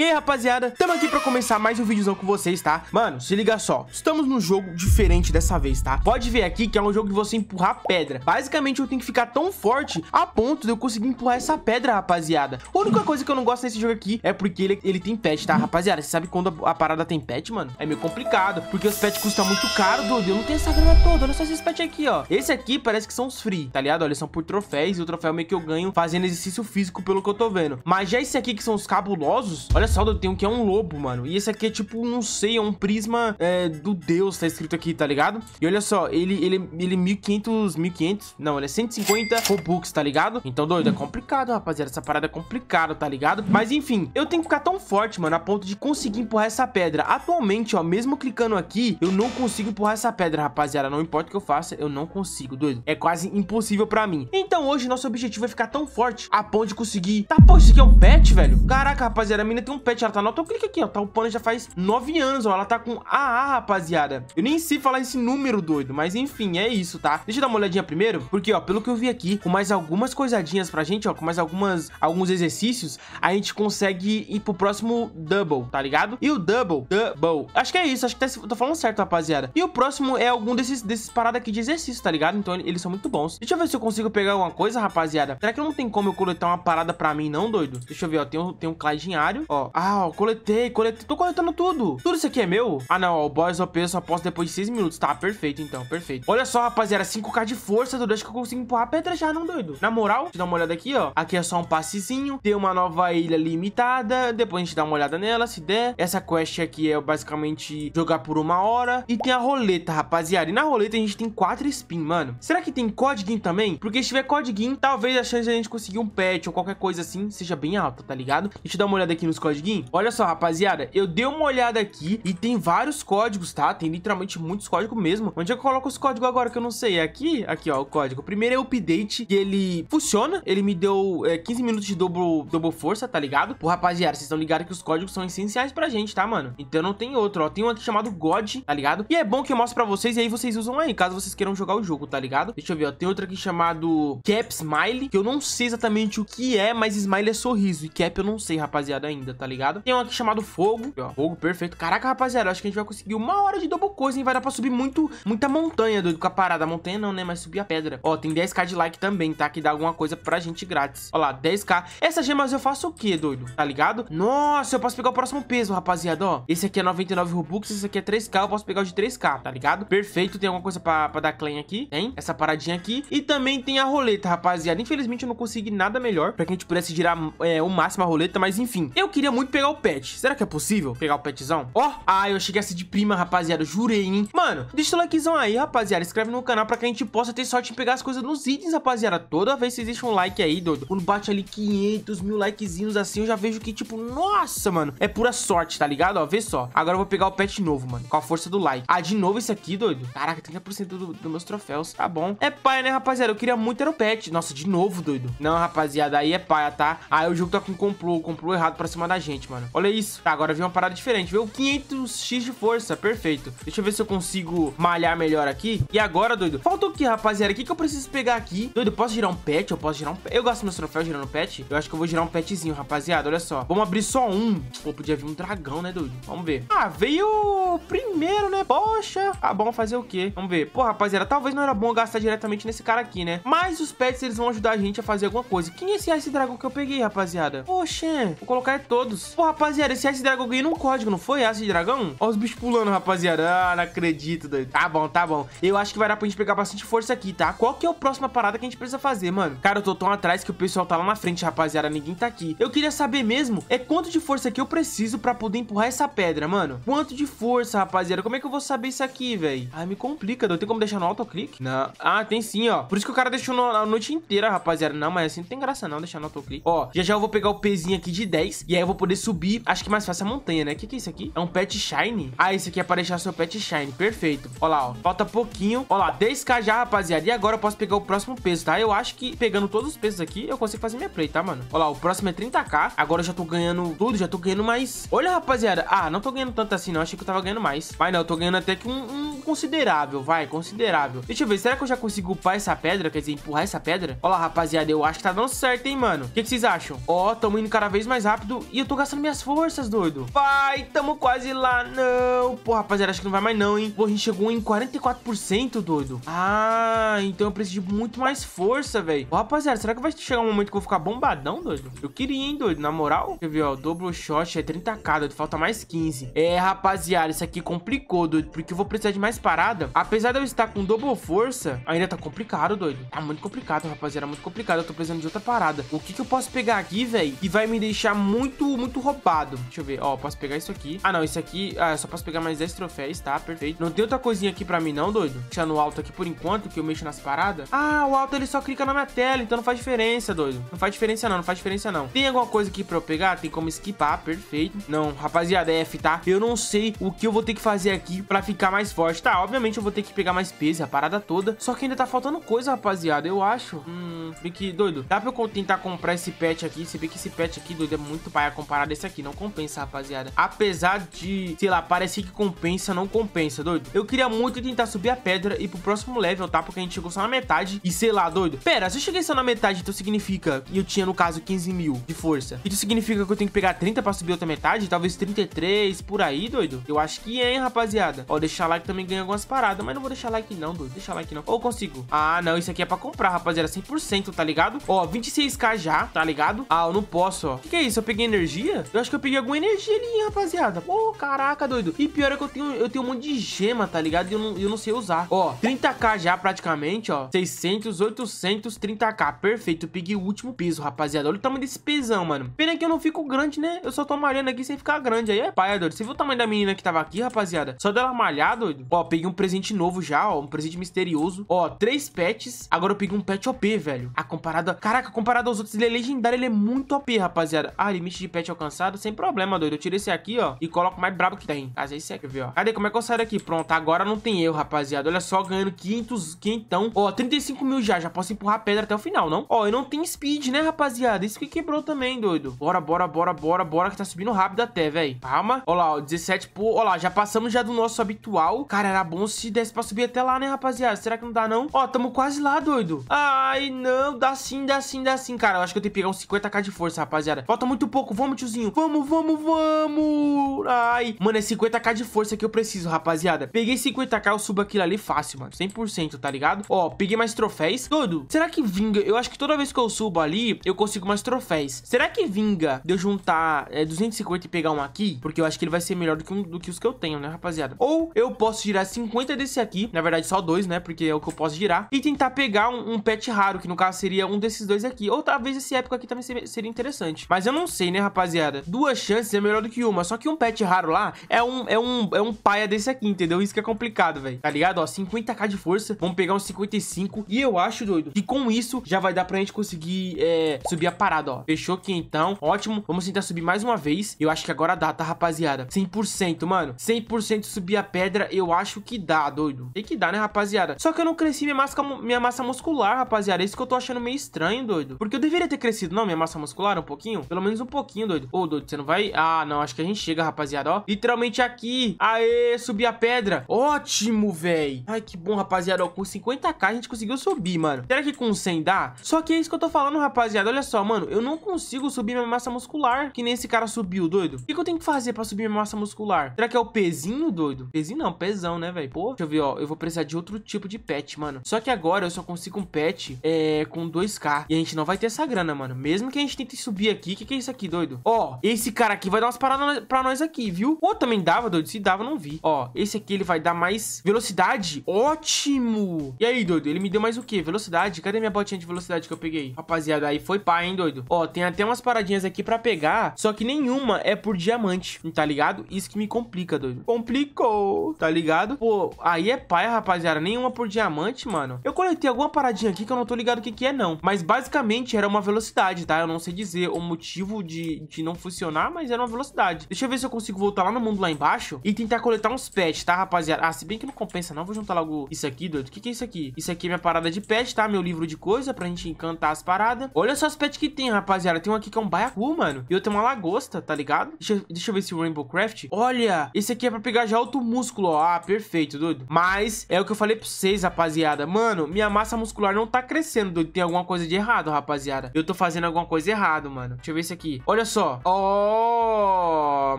E aí, rapaziada, tamo aqui pra começar mais um vídeozão com vocês, tá? Mano, se liga só, estamos num jogo diferente dessa vez, tá? Pode ver aqui que é um jogo de você empurrar pedra. Basicamente, eu tenho que ficar tão forte a ponto de eu conseguir empurrar essa pedra, rapaziada. A única coisa que eu não gosto desse jogo aqui é porque ele, ele tem pet, tá, rapaziada? Você sabe quando a, a parada tem pet, mano? É meio complicado, porque os pets custam muito caro, doido. Eu não tenho essa grana toda, olha só esses pets aqui, ó. Esse aqui parece que são os free, tá ligado? Olha, eles são por troféus e o troféu meio que eu ganho fazendo exercício físico pelo que eu tô vendo. Mas já esse aqui que são os cabulosos, olha Saldo tem um que é um lobo, mano. E esse aqui é tipo, não sei, é um prisma é, do deus, tá escrito aqui, tá ligado? E olha só, ele, ele, ele é 1500, 1500, não, ele é 150 Robux, tá ligado? Então, doido, é complicado, rapaziada. Essa parada é complicada, tá ligado? Mas enfim, eu tenho que ficar tão forte, mano, a ponto de conseguir empurrar essa pedra. Atualmente, ó, mesmo clicando aqui, eu não consigo empurrar essa pedra, rapaziada. Não importa o que eu faça, eu não consigo, doido. É quase impossível pra mim. Então, hoje, nosso objetivo é ficar tão forte a ponto de conseguir... Tá, pô, isso aqui é um pet, velho? Caraca, rapaziada, a mina tem um pet ela tá no então clica aqui, ó. Tá upando já faz 9 anos, ó. Ela tá com AA, rapaziada. Eu nem sei falar esse número, doido. Mas enfim, é isso, tá? Deixa eu dar uma olhadinha primeiro. Porque, ó, pelo que eu vi aqui, com mais algumas coisadinhas pra gente, ó. Com mais algumas, alguns exercícios, a gente consegue ir pro próximo double, tá ligado? E o double, double. Acho que é isso. Acho que tá, tô falando certo, rapaziada. E o próximo é algum desses, desses paradas aqui de exercício, tá ligado? Então eles são muito bons. Deixa eu ver se eu consigo pegar alguma coisa, rapaziada. Será que não tem como eu coletar uma parada pra mim, não, doido? Deixa eu ver, ó. Tem um, tem um Clyde Ó, ah, ó, coletei, coletei. Tô coletando tudo. Tudo isso aqui é meu? Ah, não, ó, o boss OP eu só posso depois de 6 minutos. Tá, perfeito, então, perfeito. Olha só, rapaziada, 5k de força, tudo. Acho que eu consigo empurrar a pedra já, não, doido? Na moral, deixa eu dar uma olhada aqui, ó. Aqui é só um passezinho. Tem uma nova ilha limitada. Depois a gente dá uma olhada nela, se der. Essa quest aqui é basicamente jogar por uma hora. E tem a roleta, rapaziada. E na roleta a gente tem 4 spin, mano. Será que tem codiguin também? Porque se tiver codiguin, talvez a chance de a gente conseguir um pet ou qualquer coisa assim seja bem alta, tá ligado? Deixa eu dar uma olhada aqui nos códigos código? Olha só, rapaziada, eu dei uma olhada aqui e tem vários códigos, tá? Tem literalmente muitos códigos mesmo. Onde é que eu coloco os códigos agora que eu não sei? É aqui? Aqui, ó, o código. O primeiro é o update que ele funciona. Ele me deu é, 15 minutos de dobro, dobro força, tá ligado? Pô, rapaziada, vocês estão ligados que os códigos são essenciais pra gente, tá, mano? Então não tem outro, ó. Tem um aqui chamado God, tá ligado? E é bom que eu mostro pra vocês e aí vocês usam aí, caso vocês queiram jogar o jogo, tá ligado? Deixa eu ver, ó. Tem outro aqui chamado Cap Smile, que eu não sei exatamente o que é, mas Smile é sorriso. E Cap eu não sei, rapaziada, ainda, tá? tá ligado? Tem um aqui chamado Fogo, ó, Fogo perfeito. Caraca, rapaziada, acho que a gente vai conseguir uma hora de double coisa, hein? Vai dar pra subir muito, muita montanha, doido, com a parada. montanha não, né? Mas subir a pedra. Ó, tem 10k de like também, tá? Que dá alguma coisa pra gente grátis. Ó lá, 10k. Essas gemas eu faço o quê, doido? Tá ligado? Nossa, eu posso pegar o próximo peso, rapaziada, ó. Esse aqui é 99 Robux, esse aqui é 3k, eu posso pegar o de 3k, tá ligado? Perfeito, tem alguma coisa pra, pra dar claim aqui, tem essa paradinha aqui. E também tem a roleta, rapaziada. Infelizmente eu não consegui nada melhor pra que a gente pudesse girar é, o máximo a roleta, mas enfim. Eu queria queria muito pegar o pet. Será que é possível pegar o petzão? Ó, oh, ah, eu achei que ia ser de prima, rapaziada. Jurei, hein? Mano, deixa o likezão aí, rapaziada. escreve no canal pra que a gente possa ter sorte em pegar as coisas nos itens, rapaziada. Toda vez que vocês deixam um like aí, doido. Quando bate ali 500 mil likezinhos assim, eu já vejo que, tipo, nossa, mano. É pura sorte, tá ligado? Ó, vê só. Agora eu vou pegar o pet novo, mano. Com a força do like. Ah, de novo esse aqui, doido. Caraca, 30% dos do meus troféus. Tá bom. É pai, né, rapaziada? Eu queria muito era o pet. Nossa, de novo, doido. Não, rapaziada, aí é paia, tá? Aí o jogo tá com complô, complô errado pra cima da gente, mano. Olha isso. Tá, agora veio uma parada diferente. Veio 500x de força, perfeito. Deixa eu ver se eu consigo malhar melhor aqui. E agora, doido, falta o que, rapaziada? O que, que eu preciso pegar aqui? Doido, eu posso girar um pet? Eu posso girar um pet? Eu gasto meus troféus girando pet? Eu acho que eu vou girar um petzinho, rapaziada. Olha só. Vamos abrir só um. Pô, podia vir um dragão, né, doido? Vamos ver. Ah, veio primeiro, né? Poxa. Ah, bom, fazer o quê? Vamos ver. Pô, rapaziada, talvez não era bom gastar diretamente nesse cara aqui, né? Mas os pets, eles vão ajudar a gente a fazer alguma coisa. Quem é esse, esse dragão que eu peguei, rapaziada? Poxa, vou colocar é todo todos. Pô, rapaziada, esse Ice Dragon eu ganhei num é código, não foi? Ice Dragão? Ó os bichos pulando, rapaziada. Ah, não acredito, doido. Tá bom, tá bom. Eu acho que vai dar pra gente pegar bastante força aqui, tá? Qual que é a próxima parada que a gente precisa fazer, mano? Cara, eu tô tão atrás que o pessoal tá lá na frente, rapaziada. Ninguém tá aqui. Eu queria saber mesmo é quanto de força que eu preciso pra poder empurrar essa pedra, mano. Quanto de força, rapaziada? Como é que eu vou saber isso aqui, velho? Ai, me complica, doido. Tem como deixar no autoclique? Não. Ah, tem sim, ó. Por isso que o cara deixou no, a noite inteira, rapaziada. Não, mas assim não tem graça não deixar no autoclique. Ó, já já eu vou pegar o pezinho aqui de 10 e aí eu vou poder subir, acho que mais fácil é a montanha, né? O que, que é isso aqui? É um pet shine? Ah, esse aqui é para deixar seu pet shine. Perfeito. Ó lá, ó. Falta pouquinho. Ó lá, 10k já, rapaziada. E agora eu posso pegar o próximo peso, tá? Eu acho que pegando todos os pesos aqui, eu consigo fazer minha play, tá, mano? Ó lá, o próximo é 30k. Agora eu já tô ganhando tudo, já tô ganhando mais. Olha, rapaziada. Ah, não tô ganhando tanto assim, não. Achei que eu tava ganhando mais. Mas não, eu tô ganhando até que um, um considerável, vai. Considerável. Deixa eu ver, será que eu já consigo upar essa pedra? Quer dizer, empurrar essa pedra? Ó lá, rapaziada. Eu acho que tá dando certo, hein, mano? O que, que vocês acham? Ó, tamo indo cada vez mais rápido e eu tô gastando minhas forças, doido. Vai, tamo quase lá. Não. Pô, rapaziada, acho que não vai mais não, hein. Pô, a gente chegou em 44%, doido. Ah, então eu preciso de muito mais força, velho. rapaziada, será que vai chegar um momento que eu vou ficar bombadão, doido? Eu queria, hein, doido. Na moral. Deixa eu ver, ó. Dobro shot é 30k, doido. Falta mais 15. É, rapaziada, isso aqui complicou, doido. Porque eu vou precisar de mais parada. Apesar de eu estar com dobro força, ainda tá complicado, doido. Tá muito complicado, rapaziada. Muito complicado. Eu tô precisando de outra parada. O que que eu posso pegar aqui, velho? Que vai me deixar muito muito roubado. Deixa eu ver. Ó, posso pegar isso aqui. Ah, não, isso aqui... Ah, só posso pegar mais 10 troféus, tá? Perfeito. Não tem outra coisinha aqui pra mim, não, doido? Deixa no alto aqui por enquanto, que eu mexo nas paradas. Ah, o alto ele só clica na minha tela, então não faz diferença, doido. Não faz diferença não, não faz diferença não. Tem alguma coisa aqui pra eu pegar? Tem como esquipar, perfeito. Não, rapaziada, é F, tá? Eu não sei o que eu vou ter que fazer aqui pra ficar mais forte. Tá, obviamente eu vou ter que pegar mais peso, a parada toda. Só que ainda tá faltando coisa, rapaziada, eu acho. Hum, bem que, doido, dá pra eu tentar comprar esse pet aqui. Se vê que esse pet aqui, doido, é muito paia comparado a esse aqui. Não compensa, rapaziada. Apesar de, sei lá, parecer que compensa, não compensa, doido. Eu queria muito tentar subir a pedra e ir pro próximo level, tá? Porque a gente chegou só na metade. E sei lá, doido. Pera, se eu cheguei só na metade, então significa... E eu tinha, no caso, 15 mil de força. Isso significa que eu tenho que pegar 30 pra subir outra metade? Talvez 33, por aí, doido? Eu acho que é, hein, rapaziada. Ó, deixar like também ganha algumas paradas. Mas não vou deixar like não, doido. Deixar like não. Ou consigo? Ah, não. Isso aqui é pra comprar, rapaziada. 100%, tá ligado? Ó, 26k já, tá ligado? Ah, eu não posso, ó. O que, que é isso? Eu peguei energia energia? Eu acho que eu peguei alguma energia ali, rapaziada. Pô, caraca, doido. E pior é que eu tenho, eu tenho um monte de gema, tá ligado? E eu não, eu não sei usar. Ó, 30k já praticamente, ó. 600, 800, 30k. Perfeito. Eu peguei o último peso, rapaziada. Olha o tamanho desse pesão, mano. Pena que eu não fico grande, né? Eu só tô malhando aqui sem ficar grande. Aí é paia, doido. Você viu o tamanho da menina que tava aqui, rapaziada? Só dela malhar, doido. Ó, peguei um presente novo já, ó. Um presente misterioso. Ó, três pets. Agora eu peguei um pet OP, velho. A comparada... Caraca, comparado aos outros, ele é legendário. Ele é muito OP, rapaziada. Ah, limite de pet pet alcançado, sem problema, doido. Eu tiro esse aqui, ó, e coloco mais brabo que tem. Às vezes que viu, ó. Cadê? Como é que eu saio daqui? Pronto, agora não tem erro, rapaziada. Olha só, ganhando 500, quentão. Ó, 35 mil já. Já posso empurrar a pedra até o final, não? Ó, e não tem speed, né, rapaziada? Isso que quebrou também, doido. Bora, bora, bora, bora, bora, que tá subindo rápido até, velho. Calma. Ó lá, ó, 17 por... Ó lá, já passamos já do nosso habitual. Cara, era bom se desse pra subir até lá, né, rapaziada? Será que não dá, não? Ó, tamo quase lá, doido. Ai, não. Dá sim, dá sim, dá sim, cara. Eu acho que eu tenho que pegar uns 50k de força, rapaziada. Falta muito pouco. Vamos Vamos, tiozinho. Vamos, vamos, vamos. Ai. Mano, é 50k de força que eu preciso, rapaziada. Peguei 50k, eu subo aquilo ali fácil, mano. 100%, tá ligado? Ó, peguei mais troféus. Todo. Será que vinga? Eu acho que toda vez que eu subo ali, eu consigo mais troféus. Será que vinga de eu juntar é, 250 e pegar um aqui? Porque eu acho que ele vai ser melhor do que, um, do que os que eu tenho, né, rapaziada? Ou eu posso girar 50 desse aqui. Na verdade, só dois, né? Porque é o que eu posso girar. E tentar pegar um, um pet raro, que no caso seria um desses dois aqui. Ou talvez esse épico aqui também seria interessante. Mas eu não sei, né, rapaziada? rapaziada. Duas chances é melhor do que uma. Só que um pet raro lá é um, é um, é um paia desse aqui, entendeu? Isso que é complicado, velho. Tá ligado? Ó, 50k de força. Vamos pegar uns 55. E eu acho, doido, que com isso já vai dar pra gente conseguir é, subir a parada, ó. Fechou aqui, então. Ótimo. Vamos tentar subir mais uma vez. Eu acho que agora dá, tá, rapaziada? 100%, mano. 100% subir a pedra, eu acho que dá, doido. Tem que dar, né, rapaziada? Só que eu não cresci minha massa, minha massa muscular, rapaziada. É isso que eu tô achando meio estranho, doido. Porque eu deveria ter crescido, não, minha massa muscular, um pouquinho? Pelo menos um pouquinho, doido? Ô, doido, você não vai? Ah, não, acho que a gente chega, rapaziada, ó. Literalmente aqui. Aê, subi a pedra. Ótimo, velho. Ai, que bom, rapaziada, ó. Com 50k a gente conseguiu subir, mano. Será que com 100 dá? Só que é isso que eu tô falando, rapaziada. Olha só, mano. Eu não consigo subir minha massa muscular, que nem esse cara subiu, doido. O que, que eu tenho que fazer pra subir minha massa muscular? Será que é o pezinho, doido? Pezinho não, pesão, né, velho? Pô, deixa eu ver, ó. Eu vou precisar de outro tipo de pet, mano. Só que agora eu só consigo um pet é, com 2k. E a gente não vai ter essa grana, mano. Mesmo que a gente tente subir aqui. O que, que é isso aqui, doido? Ó, esse cara aqui vai dar umas paradas pra nós aqui, viu? Ou também dava, doido. Se dava, não vi. Ó, esse aqui ele vai dar mais velocidade. Ótimo! E aí, doido? Ele me deu mais o quê? Velocidade? Cadê minha botinha de velocidade que eu peguei? Rapaziada, aí foi pá, hein, doido? Ó, tem até umas paradinhas aqui pra pegar, só que nenhuma é por diamante, tá ligado? Isso que me complica, doido. Complicou, tá ligado? Pô, aí é pai rapaziada. Nenhuma por diamante, mano. Eu coletei alguma paradinha aqui que eu não tô ligado o que que é, não. Mas basicamente era uma velocidade, tá? Eu não sei dizer o motivo de, de não funcionar, mas era uma velocidade. Deixa eu ver se eu consigo voltar lá no mundo lá embaixo e tentar coletar uns pets, tá, rapaziada? Ah, se bem que não compensa não, vou juntar logo isso aqui, doido. O que, que é isso aqui? Isso aqui é minha parada de pet, tá? Meu livro de coisa pra gente encantar as paradas. Olha só as pets que tem, rapaziada. Tem um aqui que é um baiacu, mano. E eu tenho é uma lagosta, tá ligado? Deixa, deixa eu ver se o Rainbow Craft. Olha, esse aqui é pra pegar já alto músculo, ó. Ah, perfeito, doido. Mas é o que eu falei pra vocês, rapaziada. Mano, minha massa muscular não tá crescendo, doido. Tem alguma coisa de errado, rapaziada. Eu tô fazendo alguma coisa errada, mano. Deixa eu ver isso aqui. Olha só só. Ó, oh,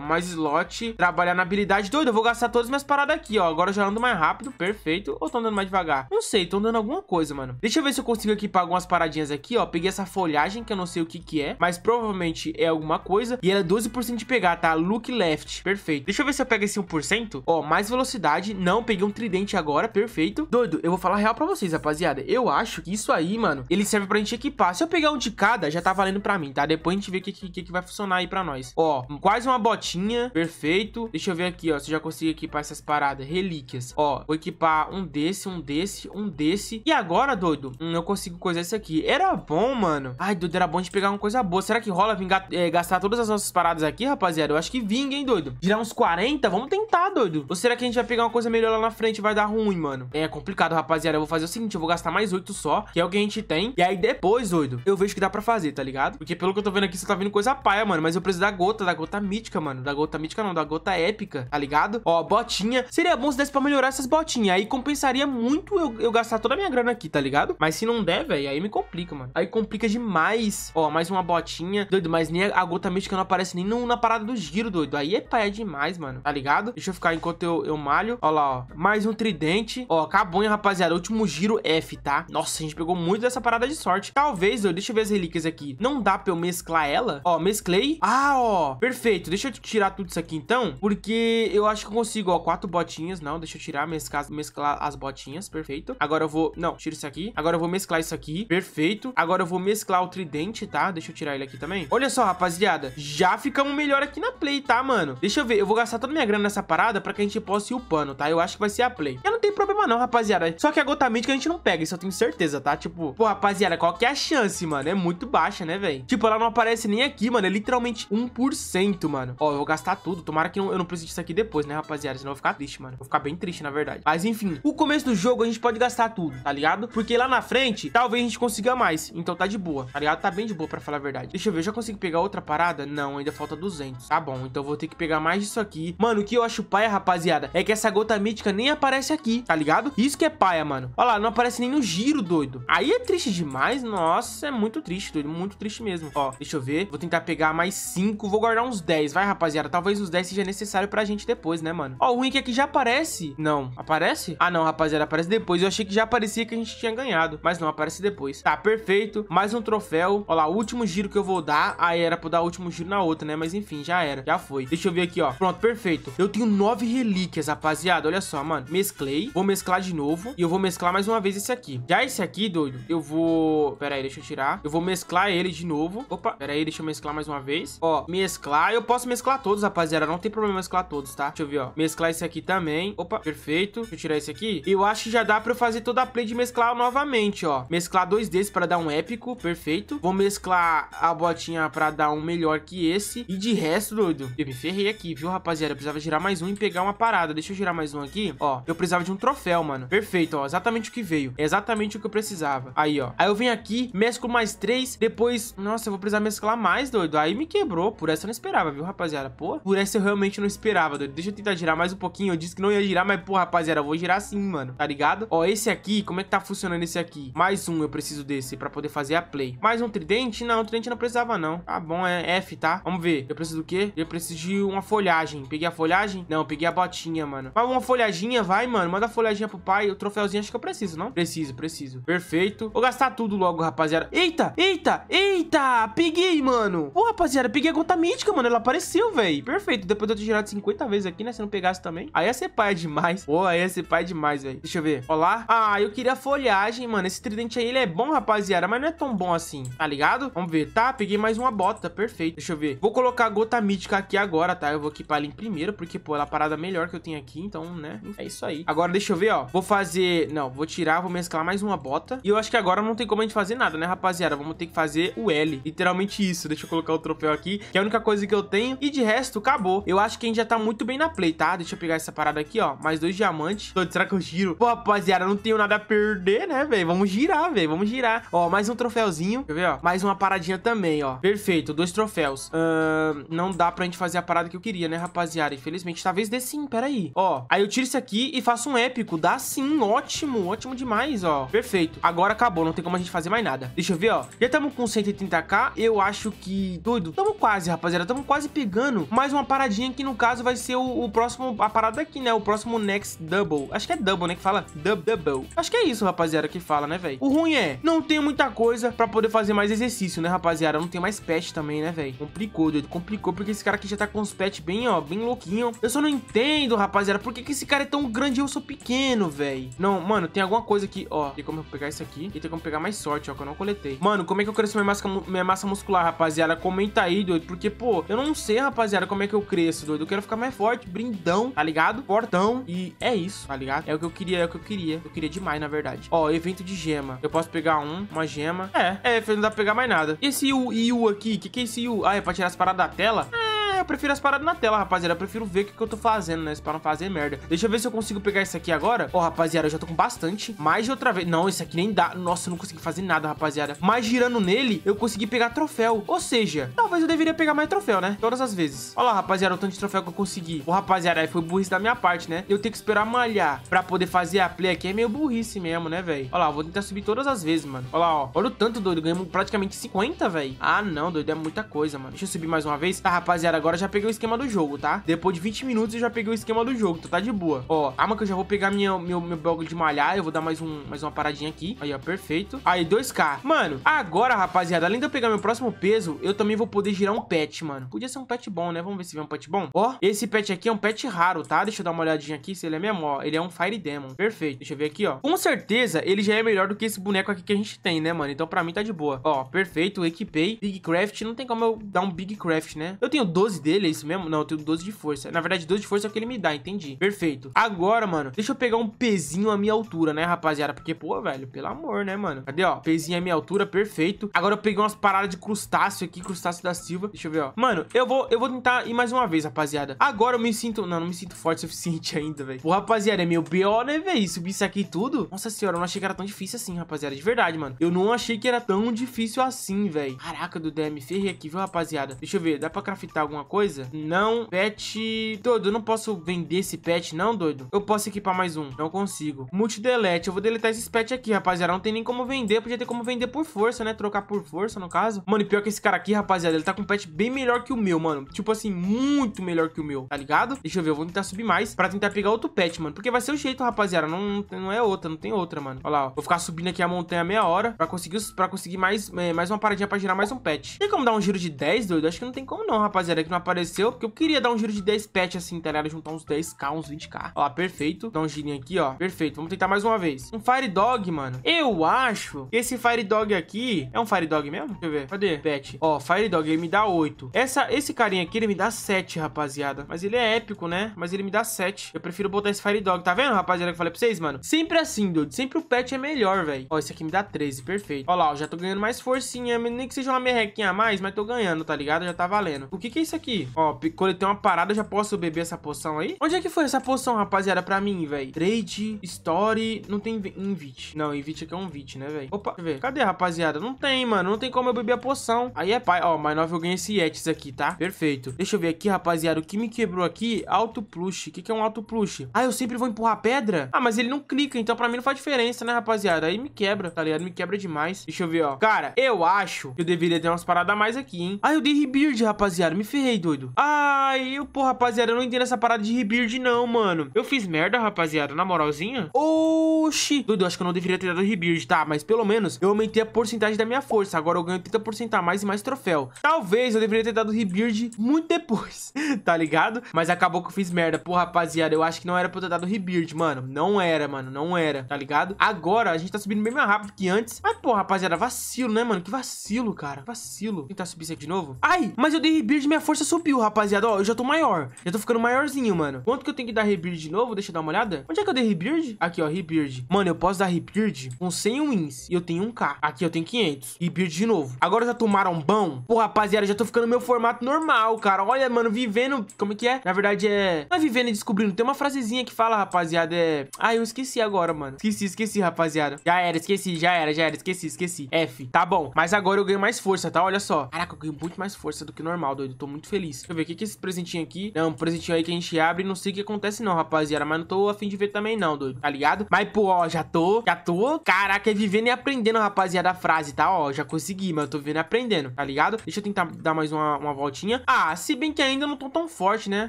mais slot. Trabalhar na habilidade. Doido, eu vou gastar todas as minhas paradas aqui, ó. Agora eu já ando mais rápido, perfeito. Ou tô andando mais devagar? Não sei, tô andando alguma coisa, mano. Deixa eu ver se eu consigo equipar algumas paradinhas aqui, ó. Peguei essa folhagem, que eu não sei o que que é. Mas provavelmente é alguma coisa. E ela é 12% de pegar, tá? Look left, perfeito. Deixa eu ver se eu pego esse 1%. Ó, mais velocidade. Não, peguei um tridente agora, perfeito. Doido, eu vou falar real pra vocês, rapaziada. Eu acho que isso aí, mano, ele serve pra gente equipar. Se eu pegar um de cada, já tá valendo pra mim, tá? Depois a gente vê o que, que, que vai vai funcionar aí pra nós. Ó, quase uma botinha, perfeito. Deixa eu ver aqui, ó, se eu já consigo equipar essas paradas. Relíquias, ó, vou equipar um desse, um desse, um desse. E agora, doido, hum, eu consigo coisar isso aqui. Era bom, mano. Ai, doido, era bom de pegar uma coisa boa. Será que rola vingar, é, eh, gastar todas as nossas paradas aqui, rapaziada? Eu acho que vinga, hein, doido. Girar uns 40? Vamos tentar, doido. Ou será que a gente vai pegar uma coisa melhor lá na frente e vai dar ruim, mano? É complicado, rapaziada. Eu vou fazer o seguinte, eu vou gastar mais 8 só, que é o que a gente tem. E aí depois, doido, eu vejo que dá pra fazer, tá ligado? Porque pelo que eu tô vendo aqui, você tá vendo coisa pá paia, mano, mas eu preciso da gota, da gota mítica, mano. Da gota mítica não, da gota épica, tá ligado? Ó, botinha. Seria bom se desse pra melhorar essas botinhas. Aí compensaria muito eu, eu gastar toda a minha grana aqui, tá ligado? Mas se não der, velho, aí me complica, mano. Aí complica demais. Ó, mais uma botinha. Doido, mas nem a gota mítica não aparece nem no, na parada do giro, doido. Aí é paia demais, mano. Tá ligado? Deixa eu ficar enquanto eu, eu malho. Ó lá, ó. Mais um tridente. Ó, acabou, hein, rapaziada. Último giro F, tá? Nossa, a gente pegou muito dessa parada de sorte. Talvez, doido, deixa eu ver as relíquias aqui. Não dá pra eu mesclar ela? Ó, mesclar mesclei. Ah, ó, perfeito. Deixa eu tirar tudo isso aqui então, porque eu acho que eu consigo, ó, quatro botinhas. Não, deixa eu tirar, mesclar, mesclar as botinhas, perfeito. Agora eu vou, não, tiro isso aqui. Agora eu vou mesclar isso aqui, perfeito. Agora eu vou mesclar o tridente, tá? Deixa eu tirar ele aqui também. Olha só, rapaziada, já ficamos melhor aqui na play, tá, mano? Deixa eu ver, eu vou gastar toda minha grana nessa parada pra que a gente possa ir upando, tá? Eu acho que vai ser a play. Eu não tenho problema não, rapaziada. Só que a gota mítica a gente não pega, isso eu tenho certeza, tá? Tipo, pô, rapaziada, qual que é a chance, mano? É muito baixa, né, velho? Tipo, ela não aparece nem aqui, mano literalmente 1%, mano. Ó, eu vou gastar tudo. Tomara que não, eu não precise disso aqui depois, né, rapaziada? Senão eu vou ficar triste, mano. vou ficar bem triste, na verdade. Mas, enfim, o começo do jogo a gente pode gastar tudo, tá ligado? Porque lá na frente, talvez a gente consiga mais. Então tá de boa, tá ligado? Tá bem de boa, pra falar a verdade. Deixa eu ver, eu já consigo pegar outra parada? Não, ainda falta 200. Tá bom, então eu vou ter que pegar mais disso aqui. Mano, o que eu acho paia, rapaziada, é que essa gota mítica nem aparece aqui, tá ligado? Isso que é paia, mano. Olha lá, não aparece nem no giro, doido. Aí é triste demais. Nossa, é muito triste, doido. Muito triste mesmo. Ó, deixa eu ver. Vou tentar pegar pegar mais 5, vou guardar uns 10, vai, rapaziada. Talvez os 10 seja necessário pra gente depois, né, mano? Ó, o ruim é que aqui já aparece. Não, aparece? Ah, não, rapaziada, aparece depois. Eu achei que já aparecia que a gente tinha ganhado, mas não, aparece depois. Tá, perfeito. Mais um troféu. Ó lá, o último giro que eu vou dar. Aí ah, era pra dar o último giro na outra, né? Mas enfim, já era, já foi. Deixa eu ver aqui, ó. Pronto, perfeito. Eu tenho 9 relíquias, rapaziada. Olha só, mano. Mesclei. Vou mesclar de novo. E eu vou mesclar mais uma vez esse aqui. Já esse aqui, doido, eu vou... Pera aí, deixa eu tirar. Eu vou mesclar ele de novo. Opa, pera aí, deixa eu mesclar mais uma uma vez. Ó, mesclar. Eu posso mesclar todos, rapaziada. Não tem problema mesclar todos, tá? Deixa eu ver, ó. Mesclar esse aqui também. Opa, perfeito. Deixa eu tirar esse aqui. Eu acho que já dá pra eu fazer toda a play de mesclar novamente, ó. Mesclar dois desses pra dar um épico. Perfeito. Vou mesclar a botinha pra dar um melhor que esse. E de resto, doido, eu me ferrei aqui, viu, rapaziada? Eu precisava girar mais um e pegar uma parada. Deixa eu girar mais um aqui. Ó, eu precisava de um troféu, mano. Perfeito, ó. Exatamente o que veio. exatamente o que eu precisava. Aí, ó. Aí eu venho aqui, mesclo mais três. Depois, nossa, eu vou precisar mesclar mais, doido aí me quebrou. Por essa eu não esperava, viu, rapaziada? Pô, por essa eu realmente não esperava, doido. Deixa eu tentar girar mais um pouquinho. Eu disse que não ia girar, mas, pô, rapaziada, eu vou girar sim, mano. Tá ligado? Ó, esse aqui, como é que tá funcionando esse aqui? Mais um, eu preciso desse pra poder fazer a play. Mais um tridente? Não, tridente não precisava, não. Tá bom, é F, tá? Vamos ver. Eu preciso do quê? Eu preciso de uma folhagem. Peguei a folhagem? Não, peguei a botinha, mano. Mas uma folhadinha, vai, mano. Manda a folhadinha pro pai. O troféuzinho acho que eu preciso, não? Preciso, preciso. Perfeito. Vou gastar tudo logo, rapaziada. Eita, eita, eita! Peguei, mano. Pô, rapaziada, peguei a gota mítica, mano. Ela apareceu, velho. Perfeito. Depois de eu ter girado 50 vezes aqui, né? Se não pegasse também. Aí ia ser pai é demais. Pô, aí ia ser pai é demais, velho. Deixa eu ver. Olá. Ah, eu queria folhagem, mano. Esse tridente aí, ele é bom, rapaziada. Mas não é tão bom assim, tá ligado? Vamos ver. Tá, peguei mais uma bota. Perfeito. Deixa eu ver. Vou colocar a gota mítica aqui agora, tá? Eu vou equipar ela em primeiro, porque, pô, ela é a parada melhor que eu tenho aqui. Então, né? É isso aí. Agora, deixa eu ver, ó. Vou fazer... Não, vou tirar, vou mesclar mais uma bota. E eu acho que agora não tem como a gente fazer nada, né, rapaziada? Vamos ter que fazer o L. Literalmente isso. Deixa eu colocar colocar o troféu aqui, que é a única coisa que eu tenho. E de resto, acabou. Eu acho que a gente já tá muito bem na play, tá? Deixa eu pegar essa parada aqui, ó. Mais dois diamantes. será que eu giro? Pô, rapaziada, não tenho nada a perder, né, velho? Vamos girar, velho. Vamos girar. Ó, mais um troféuzinho. Deixa eu ver, ó. Mais uma paradinha também, ó. Perfeito, dois troféus. Uh, não dá pra gente fazer a parada que eu queria, né, rapaziada? Infelizmente, talvez dê sim, peraí. Ó, aí eu tiro isso aqui e faço um épico. Dá sim, ótimo, ótimo demais, ó. Perfeito. Agora acabou, não tem como a gente fazer mais nada. Deixa eu ver, ó. Já estamos com 130k. Eu acho que doido. Tamo quase, rapaziada. Tamo quase pegando mais uma paradinha que, no caso, vai ser o, o próximo... A parada aqui, né? O próximo Next Double. Acho que é Double, né? Que fala Dub Double. Acho que é isso, rapaziada, que fala, né, velho? O ruim é, não tem muita coisa pra poder fazer mais exercício, né, rapaziada? Não tem mais pet também, né, velho? Complicou, doido. Complicou, porque esse cara aqui já tá com os pets bem, ó, bem louquinho. Eu só não entendo, rapaziada, por que, que esse cara é tão grande e eu sou pequeno, velho? Não, mano, tem alguma coisa aqui, ó. Tem como eu pegar isso aqui. E tem como pegar mais sorte, ó, que eu não coletei. Mano, como é que eu cresço minha massa, minha massa muscular, rapaziada? Como comenta aí, doido. Porque, pô, eu não sei, rapaziada, como é que eu cresço, doido. Eu quero ficar mais forte, brindão, tá ligado? portão E é isso, tá ligado? É o que eu queria, é o que eu queria. Eu queria demais, na verdade. Ó, evento de gema. Eu posso pegar um, uma gema. É, é, não dá pra pegar mais nada. E esse U, IU aqui, que que é esse U? Ah, é pra tirar as paradas da tela? É eu prefiro as paradas na tela, rapaziada. Eu prefiro ver o que, que eu tô fazendo, né? Pra não fazer merda. Deixa eu ver se eu consigo pegar isso aqui agora. Ó, oh, rapaziada, eu já tô com bastante. Mais de outra vez. Não, isso aqui nem dá. Nossa, eu não consegui fazer nada, rapaziada. Mas girando nele, eu consegui pegar troféu. Ou seja, talvez eu deveria pegar mais troféu, né? Todas as vezes. Olha lá, rapaziada, o tanto de troféu que eu consegui. Ô, oh, rapaziada, aí foi burrice da minha parte, né? Eu tenho que esperar malhar pra poder fazer a play aqui. É meio burrice mesmo, né, velho? Olha lá, eu vou tentar subir todas as vezes, mano. Olha lá, ó. Olha o tanto, doido. Ganhamos praticamente 50, velho. Ah, não, doido. É muita coisa, mano. Deixa eu subir mais uma vez. Tá, rapaziada, agora Agora já peguei o esquema do jogo, tá? Depois de 20 minutos eu já peguei o esquema do jogo, então tá de boa. Ó, arma que eu já vou pegar minha, meu, meu bagulho de malhar. Eu vou dar mais, um, mais uma paradinha aqui. Aí, ó, perfeito. Aí, 2K. Mano, agora, rapaziada, além de eu pegar meu próximo peso, eu também vou poder girar um pet, mano. Podia ser um pet bom, né? Vamos ver se vem um pet bom. Ó, esse pet aqui é um pet raro, tá? Deixa eu dar uma olhadinha aqui se ele é mesmo, ó. Ele é um Fire Demon. Perfeito. Deixa eu ver aqui, ó. Com certeza, ele já é melhor do que esse boneco aqui que a gente tem, né, mano? Então, pra mim, tá de boa. Ó, perfeito. Equipei. Big Craft. Não tem como eu dar um Big Craft, né? Eu tenho 12 dele, é isso mesmo? Não, eu tenho 12 de força. Na verdade, 12 de força é o que ele me dá, entendi. Perfeito. Agora, mano, deixa eu pegar um pezinho à minha altura, né, rapaziada? Porque, pô, velho, pelo amor, né, mano? Cadê, ó? Pezinho à minha altura, perfeito. Agora eu peguei umas paradas de crustáceo aqui, crustáceo da Silva. Deixa eu ver, ó. Mano, eu vou, eu vou tentar ir mais uma vez, rapaziada. Agora eu me sinto... Não, não me sinto forte o suficiente ainda, velho. Pô, rapaziada, é meu B.O., né, velho? Subir isso aqui tudo. Nossa senhora, eu não achei que era tão difícil assim, rapaziada. De verdade, mano. Eu não achei que era tão difícil assim, velho. Caraca, do DM, é, ferrei aqui, viu, rapaziada? Deixa eu ver, dá pra craftar alguma coisa? Não, pet... Doido, eu não posso vender esse pet não, doido? Eu posso equipar mais um. Não consigo. Multidelete. Eu vou deletar esses pet aqui, rapaziada. Não tem nem como vender. Podia ter como vender por força, né? Trocar por força, no caso. Mano, e pior que esse cara aqui, rapaziada, ele tá com um pet bem melhor que o meu, mano. Tipo assim, muito melhor que o meu, tá ligado? Deixa eu ver, eu vou tentar subir mais pra tentar pegar outro pet, mano. Porque vai ser o jeito, rapaziada. Não, não é outra, não tem outra, mano. Olha lá, ó. Vou ficar subindo aqui a montanha meia hora pra conseguir, pra conseguir mais, é, mais uma paradinha pra girar mais um pet. Tem como dar um giro de 10, doido? Acho que não tem como não, rapaziada. Aqui é numa apareceu, porque eu queria dar um giro de 10 pet assim, tá ligado? Juntar uns 10k, uns 20k. Ó, perfeito. Dá um girinho aqui, ó. Perfeito. Vamos tentar mais uma vez. Um Fire Dog, mano. Eu acho que esse Fire Dog aqui... É um Fire Dog mesmo? Deixa eu ver. Cadê? Pet. Ó, Fire Dog, ele me dá 8. Essa, esse carinha aqui, ele me dá 7, rapaziada. Mas ele é épico, né? Mas ele me dá 7. Eu prefiro botar esse Fire Dog. Tá vendo, rapaziada, que eu falei pra vocês, mano? Sempre assim, dude. Sempre o pet é melhor, velho. Ó, esse aqui me dá 13. Perfeito. Ó lá, ó, já tô ganhando mais forcinha. Nem que seja uma merrequinha a mais, mas tô ganhando, tá ligado? Já tá valendo. O que que é isso aqui? aqui. Ó, coletei uma parada, já posso beber essa poção aí? Onde é que foi essa poção, rapaziada, pra mim, velho? Trade, Story, não tem Invite. Não, Invite aqui é um Invite, né, velho? Opa, deixa eu ver. Cadê, rapaziada? Não tem, mano. Não tem como eu beber a poção. Aí é pai. Ó, mais 9 eu ganhei esse Yetis aqui, tá? Perfeito. Deixa eu ver aqui, rapaziada. O que me quebrou aqui? Auto Plush. O que, que é um Auto Plush? Ah, eu sempre vou empurrar pedra? Ah, mas ele não clica, então pra mim não faz diferença, né, rapaziada? Aí me quebra, tá ligado? Me quebra demais. Deixa eu ver, ó. Cara, eu acho que eu deveria ter umas paradas a mais aqui, hein? Ah, eu dei rebuild, rapaziada. Me ferrei doido. Ai, eu, pô, rapaziada, eu não entendo essa parada de rebuild, não, mano. Eu fiz merda, rapaziada, na moralzinha. Oxi. Doido, eu acho que eu não deveria ter dado rebuild, tá? Mas pelo menos eu aumentei a porcentagem da minha força. Agora eu ganho 30% a mais e mais troféu. Talvez eu deveria ter dado rebuild muito depois, tá ligado? Mas acabou que eu fiz merda. Pô, rapaziada, eu acho que não era pra eu ter dado rebuild, mano. Não era, mano, não era, tá ligado? Agora a gente tá subindo bem mais rápido que antes. Mas, pô, rapaziada, vacilo, né, mano? Que vacilo, cara. Vacilo. Vou tentar subir isso aqui de novo. Ai, mas eu dei rebuild minha força subiu, rapaziada. Ó, eu já tô maior. Já tô ficando maiorzinho, mano. Quanto que eu tenho que dar rebuild de novo? Deixa eu dar uma olhada. Onde é que eu dei rebuild? Aqui, ó, rebuild. Mano, eu posso dar rebuild com 100 wins. E eu tenho 1k. Aqui eu tenho 500. Rebuild de novo. Agora já tomaram bom. Pô, rapaziada, já tô ficando no meu formato normal, cara. Olha, mano, vivendo... Como é que é? Na verdade, é... Não é vivendo e descobrindo. Tem uma frasezinha que fala, rapaziada, é... Ah, eu esqueci agora, mano. Esqueci, esqueci, rapaziada. Já era, esqueci, já era, já era. Esqueci, esqueci. F. Tá bom. Mas agora eu ganho mais força, tá? Olha só. Caraca, eu ganho muito mais força do que normal, doido. Tô muito feliz feliz. Deixa eu ver, o que que é esse presentinho aqui? Não, um presentinho aí que a gente abre, não sei o que acontece não, rapaziada, mas não tô afim de ver também não, doido, tá ligado? Mas, pô, ó, já tô, já tô, caraca, é vivendo e aprendendo, rapaziada, a frase, tá? Ó, já consegui, mas eu tô vivendo e aprendendo, tá ligado? Deixa eu tentar dar mais uma, uma voltinha. Ah, se bem que ainda não tô tão forte, né?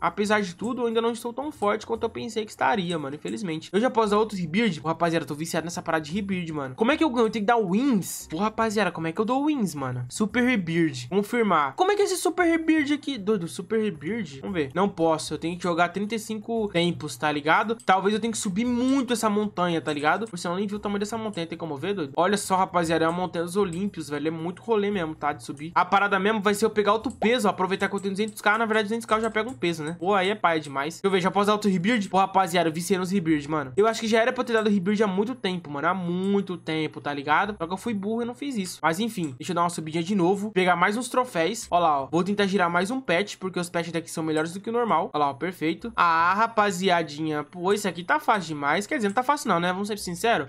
Apesar de tudo, eu ainda não estou tão forte quanto eu pensei que estaria, mano, infelizmente. Eu já posso dar outro rebuild? Pô, rapaziada, eu tô viciado nessa parada de rebuild, mano. Como é que eu ganho? Eu tenho que dar wins? Pô, rapaziada, como é que eu dou wins, mano? Super rebuild, confirmar. Como é que é esse super rebuild aqui? doido, Super Rebird. Vamos ver. Não posso, eu tenho que jogar 35 tempos, tá ligado? Talvez eu tenha que subir muito essa montanha, tá ligado? Você não nem viu o tamanho dessa montanha, tem como ver, doido? Olha só, rapaziada, é uma montanha dos Olímpios, velho. É muito rolê mesmo, tá? De subir. A parada mesmo vai ser eu pegar outro peso, ó, aproveitar que eu tenho 200k. Na verdade, 200k eu já pego um peso, né? Pô, aí é paia demais. Deixa eu ver, já posso dar outro Rebuild? Pô, rapaziada, eu viciei nos Rebuild, mano. Eu acho que já era pra eu ter dado Rebuild há muito tempo, mano. Há muito tempo, tá ligado? Só que eu fui burro e não fiz isso. Mas enfim, deixa eu dar uma subidinha de novo. Pegar mais uns troféus. Ó lá, ó. Vou tentar girar mais um um pet, porque os pets daqui são melhores do que o normal. Olha lá, ó, perfeito. Ah, rapaziadinha, pô, isso aqui tá fácil demais. Quer dizer, não tá fácil não, né? Vamos ser sinceros.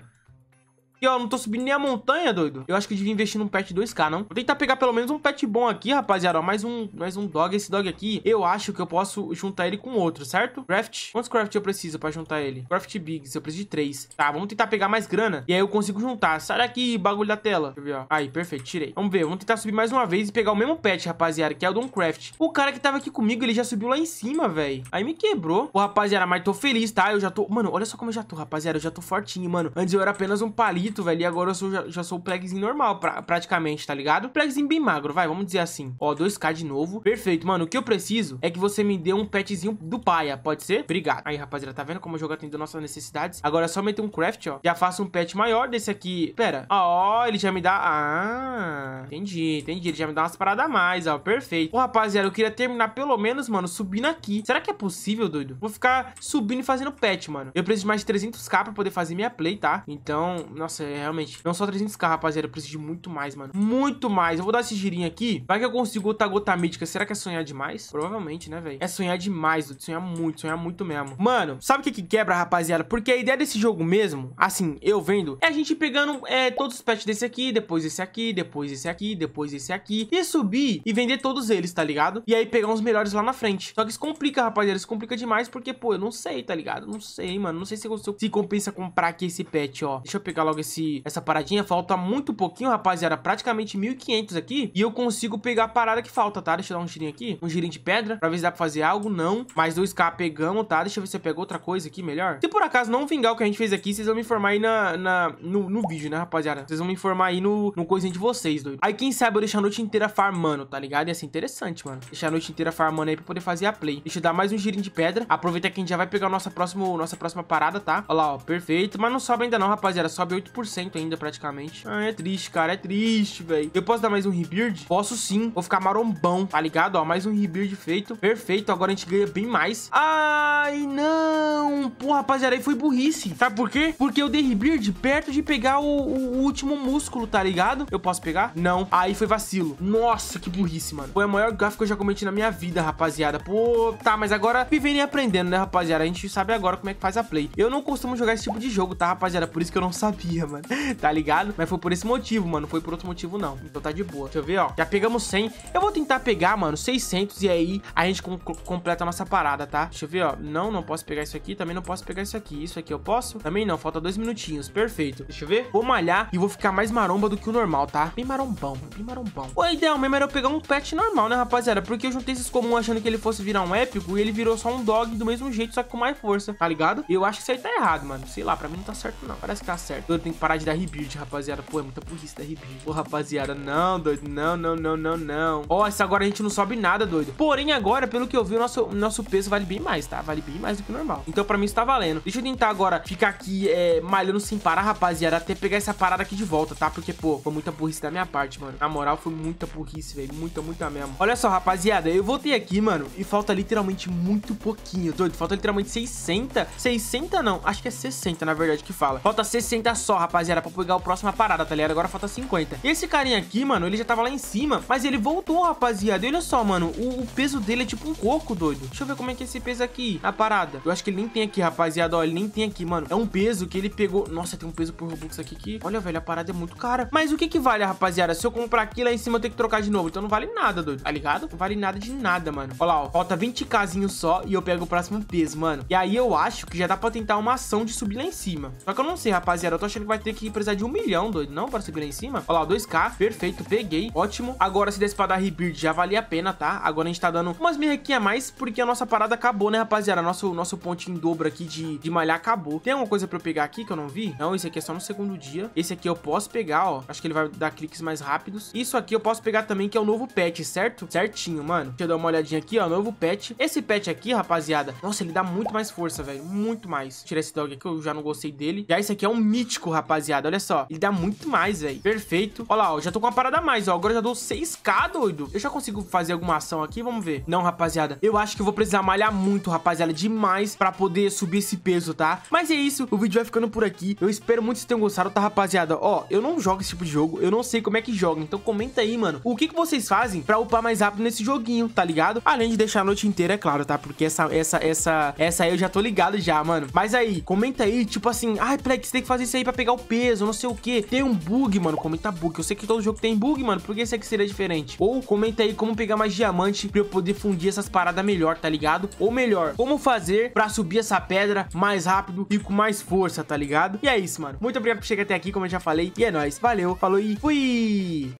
E, ó, não tô subindo nem a montanha, doido. Eu acho que eu devia investir num pet 2K, não? Vou tentar pegar pelo menos um pet bom aqui, rapaziada. Ó, mais um, mais um dog. Esse dog aqui, eu acho que eu posso juntar ele com outro, certo? Craft. Quantos craft eu preciso pra juntar ele? Craft bigs. Eu preciso de três. Tá, vamos tentar pegar mais grana. E aí eu consigo juntar. Sai daqui, bagulho da tela. Deixa eu ver, ó. Aí, perfeito. Tirei. Vamos ver. Vamos tentar subir mais uma vez e pegar o mesmo pet, rapaziada, que é o craft. O cara que tava aqui comigo, ele já subiu lá em cima, velho. Aí me quebrou. Pô, rapaziada, mas tô feliz, tá? Eu já tô... Mano, olha só como eu já tô, rapaziada. Eu já tô fortinho, mano. Antes eu era apenas um palito velho. E agora eu sou, já, já, sou o plugzinho normal, pra, praticamente, tá ligado? Plugzinho bem magro, vai, vamos dizer assim. Ó, 2k de novo. Perfeito, mano. O que eu preciso é que você me dê um petzinho do paia, pode ser? Obrigado. Aí, rapaziada, tá vendo como o jogo atende nossas necessidades? Agora é só meter um craft, ó. Já faço um pet maior desse aqui. Pera. Ó, ele já me dá... Ah, entendi, entendi. Ele já me dá umas paradas a mais, ó. Perfeito. Ô, rapaziada, eu queria terminar pelo menos, mano, subindo aqui. Será que é possível, doido? Vou ficar subindo e fazendo pet, mano. Eu preciso de mais 300k pra poder fazer minha play, tá? Então, nossa, nossa, é realmente. Não só 300k, rapaziada. Eu preciso de muito mais, mano. Muito mais. Eu vou dar esse girinho aqui. Vai que eu consigo outra gota mítica. Será que é sonhar demais? Provavelmente, né, velho? É sonhar demais, dude. Sonhar muito, sonhar muito mesmo. Mano, sabe o que que quebra, rapaziada? Porque a ideia desse jogo mesmo, assim, eu vendo, é a gente pegando é, todos os pets desse aqui, depois esse aqui, depois esse aqui, depois esse aqui. E subir e vender todos eles, tá ligado? E aí pegar uns melhores lá na frente. Só que isso complica, rapaziada. Isso complica demais porque, pô, eu não sei, tá ligado? Não sei, mano. Não sei se, se compensa comprar aqui esse pet, ó. Deixa eu pegar logo esse esse, essa paradinha. Falta muito pouquinho, rapaziada. Praticamente 1.500 aqui. E eu consigo pegar a parada que falta, tá? Deixa eu dar um girinho aqui. Um girinho de pedra. Pra ver se dá pra fazer algo. Não. Mais 2k pegamos, tá? Deixa eu ver se eu pego outra coisa aqui melhor. Se por acaso não vingar o que a gente fez aqui, vocês vão me informar aí na, na no, no, vídeo, né, rapaziada? Vocês vão me informar aí no, no coisinho de vocês, doido. Aí quem sabe eu deixo a noite inteira farmando, tá ligado? Ia ser interessante, mano. Deixar a noite inteira farmando aí pra poder fazer a play. Deixa eu dar mais um girinho de pedra. aproveita que a gente já vai pegar o nossa, próximo, nossa próxima parada, tá? Olha lá, ó. Perfeito. Mas não sobe ainda não, rapaziada. Sobe 8 ainda, praticamente. Ah, é triste, cara. É triste, velho. Eu posso dar mais um rebuild? Posso sim. Vou ficar marombão, tá ligado? Ó, mais um rebuild feito. Perfeito. Agora a gente ganha bem mais. Ai, não. Pô, rapaziada, aí foi burrice. Sabe por quê? Porque eu dei rebuild perto de pegar o, o, o último músculo, tá ligado? Eu posso pegar? Não. Aí foi vacilo. Nossa, que burrice, mano. Foi a maior gafa que eu já cometi na minha vida, rapaziada. Pô, tá, mas agora vivendo e aprendendo, né, rapaziada? A gente sabe agora como é que faz a play. Eu não costumo jogar esse tipo de jogo, tá, rapaziada? Por isso que eu não sabia dia, mano. Tá ligado? Mas foi por esse motivo, mano. Não foi por outro motivo, não. Então tá de boa. Deixa eu ver, ó. Já pegamos 100. Eu vou tentar pegar, mano, 600 e aí a gente com completa a nossa parada, tá? Deixa eu ver, ó. Não, não posso pegar isso aqui. Também não posso pegar isso aqui. Isso aqui eu posso? Também não. Falta dois minutinhos. Perfeito. Deixa eu ver. Vou malhar e vou ficar mais maromba do que o normal, tá? Bem marombão, mano. Bem marombão. O ideal mesmo era eu pegar um pet normal, né, rapaziada? Porque eu juntei esses comuns achando que ele fosse virar um épico e ele virou só um dog do mesmo jeito, só que com mais força, tá ligado? Eu acho que isso aí tá errado, mano. Sei lá, pra mim não tá certo, não. Parece que tá certo. Eu tenho tem que parar de dar rebuild, rapaziada. Pô, é muita burrice dar rebuild. Pô, rapaziada, não, doido. Não, não, não, não, não. Ó, essa agora a gente não sobe nada, doido. Porém, agora, pelo que eu vi, o nosso, nosso peso vale bem mais, tá? Vale bem mais do que normal. Então, pra mim, isso tá valendo. Deixa eu tentar agora ficar aqui é, malhando sem parar, rapaziada. Até pegar essa parada aqui de volta, tá? Porque, pô, foi muita burrice da minha parte, mano. Na moral, foi muita burrice, velho. Muita, muita mesmo. Olha só, rapaziada. Eu voltei aqui, mano. E falta literalmente muito pouquinho, doido. Falta literalmente 60. 60 não. Acho que é 60, na verdade, que fala. Falta 60 só, rapaziada, pra pegar o próximo parada, tá ligado? Agora falta 50. Esse carinha aqui, mano, ele já tava lá em cima, mas ele voltou, rapaziada. E olha só, mano, o, o, peso dele é tipo um coco, doido. Deixa eu ver como é que é esse peso aqui, a parada. Eu acho que ele nem tem aqui, rapaziada, ó, ele nem tem aqui, mano. É um peso que ele pegou... Nossa, tem um peso por Robux aqui que... Olha, velho, a parada é muito cara. Mas o que que vale, rapaziada? Se eu comprar aqui lá em cima, eu tenho que trocar de novo. Então não vale nada, doido. Tá ligado? Não vale nada de nada, mano. Olha lá, ó. Falta 20 casinho só e eu pego o próximo peso, mano. E aí eu acho que já dá pra tentar uma ação de subir lá em cima. Só que eu não sei, rapaziada. Eu tô achando que vai ter que precisar de um milhão, doido, não, para segurar em cima. Olha lá, 2k, perfeito, peguei, ótimo. Agora, se der dar rebuild, já valia a pena, tá? Agora a gente tá dando umas merrequinhas a mais, porque a nossa parada acabou, né, rapaziada? Nosso, nosso ponte em dobro aqui de, de malhar acabou. Tem alguma coisa pra eu pegar aqui que eu não vi? Não, esse aqui é só no segundo dia. Esse aqui eu posso pegar, ó. Acho que ele vai dar cliques mais rápidos. Isso aqui eu posso pegar também, que é o novo pet, certo? Certinho, mano. Deixa eu dar uma olhadinha aqui, ó. Novo pet. Esse pet aqui, rapaziada, nossa, ele dá muito mais força, velho. Muito mais. Tirar esse dog aqui, eu já não gostei dele. Já esse aqui é um mítico, rapaziada rapaziada. Olha só, ele dá muito mais, velho. Perfeito. Olha lá, ó, já tô com uma parada a mais, ó. Agora já dou 6k, doido. Eu já consigo fazer alguma ação aqui? Vamos ver. Não, rapaziada. Eu acho que eu vou precisar malhar muito, rapaziada, demais pra poder subir esse peso, tá? Mas é isso. O vídeo vai ficando por aqui. Eu espero muito que vocês tenham gostado, tá, rapaziada? Ó, eu não jogo esse tipo de jogo. Eu não sei como é que joga. Então comenta aí, mano. O que, que vocês fazem pra upar mais rápido nesse joguinho, tá ligado? Além de deixar a noite inteira, é claro, tá? Porque essa, essa, essa, essa aí eu já tô ligado já, mano. Mas aí, comenta aí, tipo assim, ai, ah, peraí, que você tem que fazer isso aí pra pegar pegar o peso, não sei o que. Tem um bug, mano. Comenta bug. Eu sei que todo jogo tem bug, mano. Por que esse aqui seria diferente? Ou comenta aí como pegar mais diamante pra eu poder fundir essas paradas melhor, tá ligado? Ou melhor, como fazer pra subir essa pedra mais rápido e com mais força, tá ligado? E é isso, mano. Muito obrigado por chegar até aqui, como eu já falei. E é nóis. Valeu, falou e fui!